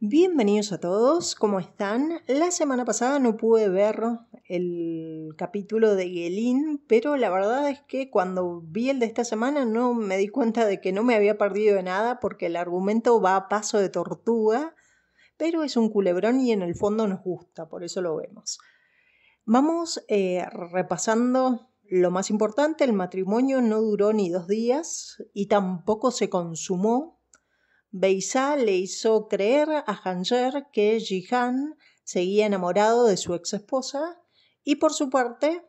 Bienvenidos a todos, ¿cómo están? La semana pasada no pude ver el capítulo de Guilin, pero la verdad es que cuando vi el de esta semana no me di cuenta de que no me había perdido de nada porque el argumento va a paso de tortuga, pero es un culebrón y en el fondo nos gusta, por eso lo vemos. Vamos eh, repasando lo más importante, el matrimonio no duró ni dos días y tampoco se consumó, Beisa le hizo creer a Hanger que Jihan seguía enamorado de su ex esposa y por su parte,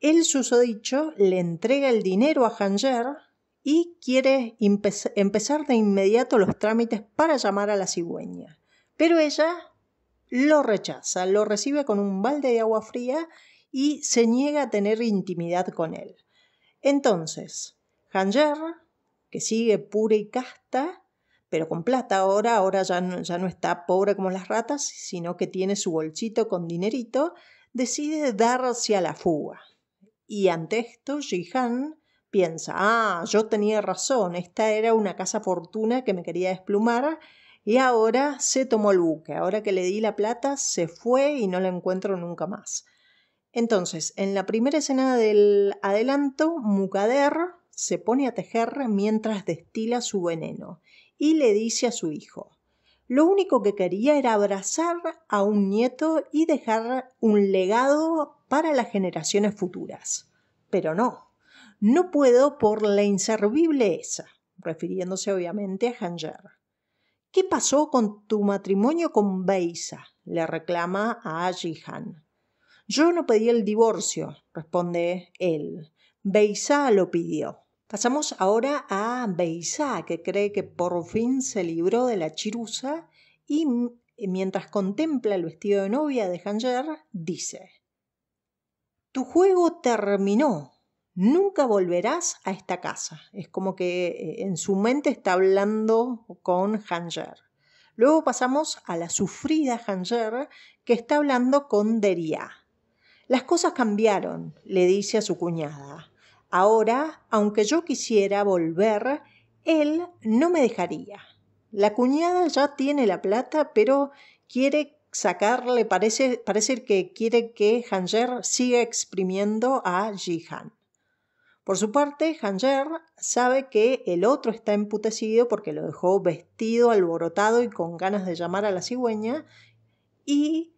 el susodicho le entrega el dinero a Hanger y quiere empezar de inmediato los trámites para llamar a la cigüeña. Pero ella lo rechaza, lo recibe con un balde de agua fría y se niega a tener intimidad con él. Entonces, Hanger, que sigue pura y casta, pero con plata ahora, ahora ya no, ya no está pobre como las ratas, sino que tiene su bolsito con dinerito, decide darse a la fuga. Y ante esto, Jihan piensa, ah, yo tenía razón, esta era una casa fortuna que me quería desplumar y ahora se tomó el buque, ahora que le di la plata, se fue y no la encuentro nunca más. Entonces, en la primera escena del adelanto, Mukader se pone a tejer mientras destila su veneno y le dice a su hijo, lo único que quería era abrazar a un nieto y dejar un legado para las generaciones futuras. Pero no, no puedo por la inservible esa, refiriéndose obviamente a Hanger. ¿Qué pasó con tu matrimonio con Beisa? le reclama a Han. Yo no pedí el divorcio, responde él. Beisa lo pidió. Pasamos ahora a Beisá, que cree que por fin se libró de la chirusa y mientras contempla el vestido de novia de Hanger, dice, Tu juego terminó, nunca volverás a esta casa. Es como que eh, en su mente está hablando con Hanger. Luego pasamos a la sufrida Hanger, que está hablando con Deria. Las cosas cambiaron, le dice a su cuñada. Ahora, aunque yo quisiera volver, él no me dejaría. La cuñada ya tiene la plata, pero quiere sacarle, parece, que quiere que Hanger siga exprimiendo a Jihan. Por su parte, Hanger sabe que el otro está emputecido porque lo dejó vestido, alborotado y con ganas de llamar a la cigüeña y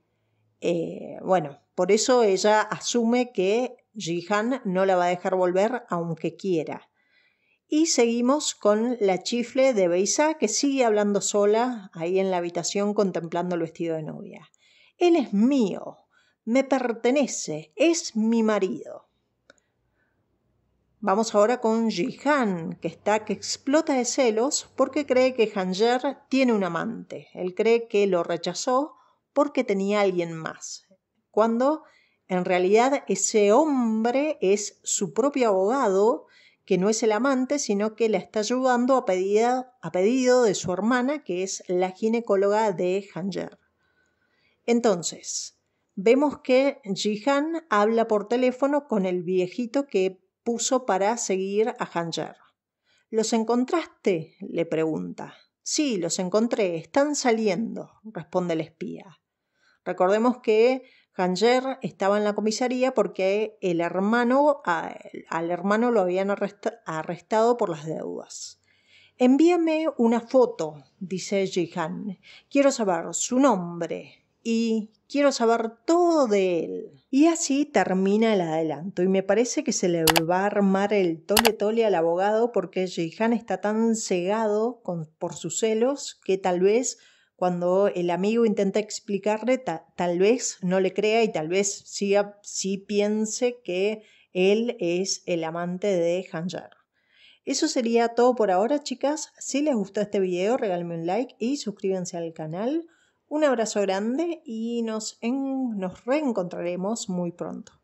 eh, bueno, por eso ella asume que Jihan no la va a dejar volver aunque quiera. Y seguimos con la chifle de Beisa que sigue hablando sola ahí en la habitación contemplando el vestido de novia. Él es mío, me pertenece, es mi marido. Vamos ahora con Jihan, que está que explota de celos porque cree que Hanjer tiene un amante. Él cree que lo rechazó porque tenía alguien más, cuando en realidad ese hombre es su propio abogado, que no es el amante, sino que la está ayudando a, a pedido de su hermana, que es la ginecóloga de Hanger. Entonces, vemos que Jihan habla por teléfono con el viejito que puso para seguir a Hanger. ¿Los encontraste? le pregunta. Sí, los encontré, están saliendo, responde el espía. Recordemos que Hanger estaba en la comisaría porque el hermano, al hermano lo habían arrestado por las deudas. Envíame una foto, dice Jihan. Quiero saber su nombre y quiero saber todo de él. Y así termina el adelanto y me parece que se le va a armar el tole tole al abogado porque Jehan está tan cegado por sus celos que tal vez cuando el amigo intenta explicarle, tal vez no le crea y tal vez sí, piense que él es el amante de Hanjar. Eso sería todo por ahora, chicas. Si les gustó este video, regálame un like y suscríbanse al canal. Un abrazo grande y nos, nos reencontraremos muy pronto.